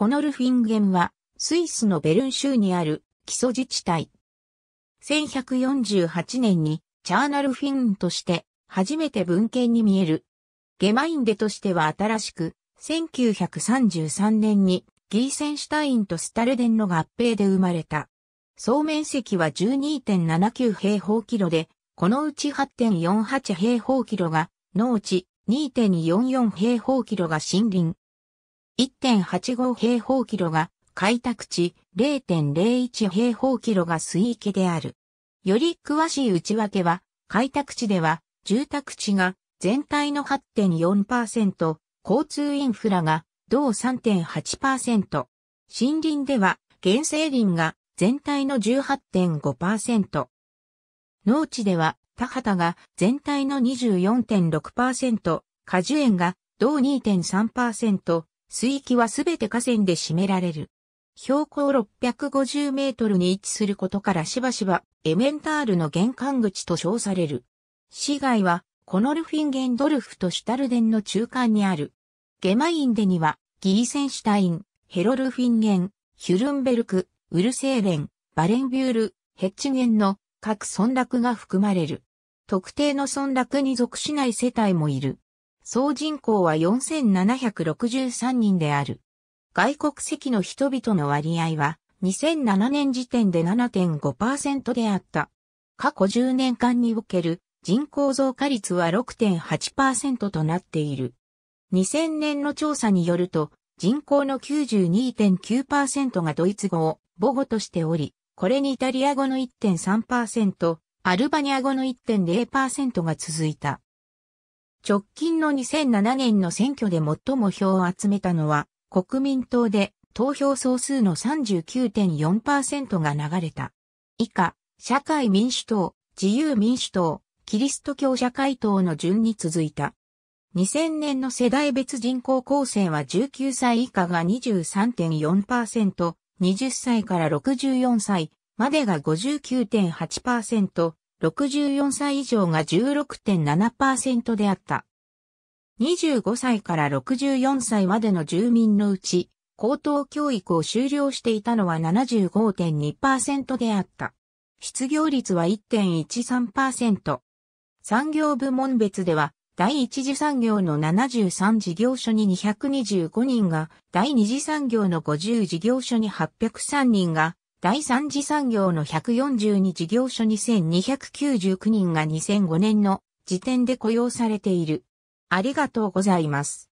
このルフィンゲンは、スイスのベルン州にある基礎自治体。1148年にチャーナルフィンとして初めて文献に見える。ゲマインデとしては新しく、1933年にギーセンシュタインとスタルデンの合併で生まれた。総面積は12.79平方キロで、このうち8.48平方キロが農地、2.44平方キロが森林、1.85平方キロが開拓地0.01平方キロが水域である。より詳しい内訳は、開拓地では住宅地が全体の8.4%、交通インフラが同3.8%、森林では原生林が全体の18.5%、農地では田畑が全体の24.6%、果樹園が同2.3%、水域はすべて河川で占められる。標高650メートルに位置することからしばしばエメンタールの玄関口と称される。市街はコノルフィンゲンドルフとシュタルデンの中間にある。ゲマインデにはギーセンシュタイン、ヘロルフィンゲン、ヒュルンベルク、ウルセーレン、バレンビュール、ヘッチゲンの各村落が含まれる。特定の村落に属しない世帯もいる。総人口は4763人である。外国籍の人々の割合は2007年時点で7.5%であった。過去10年間における人口増加率は6.8%となっている。2000年の調査によると、人口の92.9%がドイツ語を母語としており、これにイタリア語の1.3%、アルバニア語の1.0%が続いた。直近の2007年の選挙で最も票を集めたのは、国民党で投票総数の39.4%が流れた。以下、社会民主党、自由民主党、キリスト教社会党の順に続いた。2000年の世代別人口構成は19歳以下が23.4%、20歳から64歳までが59.8%、64歳以上が16.7%であった。25歳から64歳までの住民のうち、高等教育を修了していたのは75.2%であった。失業率は1.13%。産業部門別では、第一次産業の73事業所に225人が、第二次産業の50事業所に803人が、第三次産業の142事業所2299人が2005年の時点で雇用されている。ありがとうございます。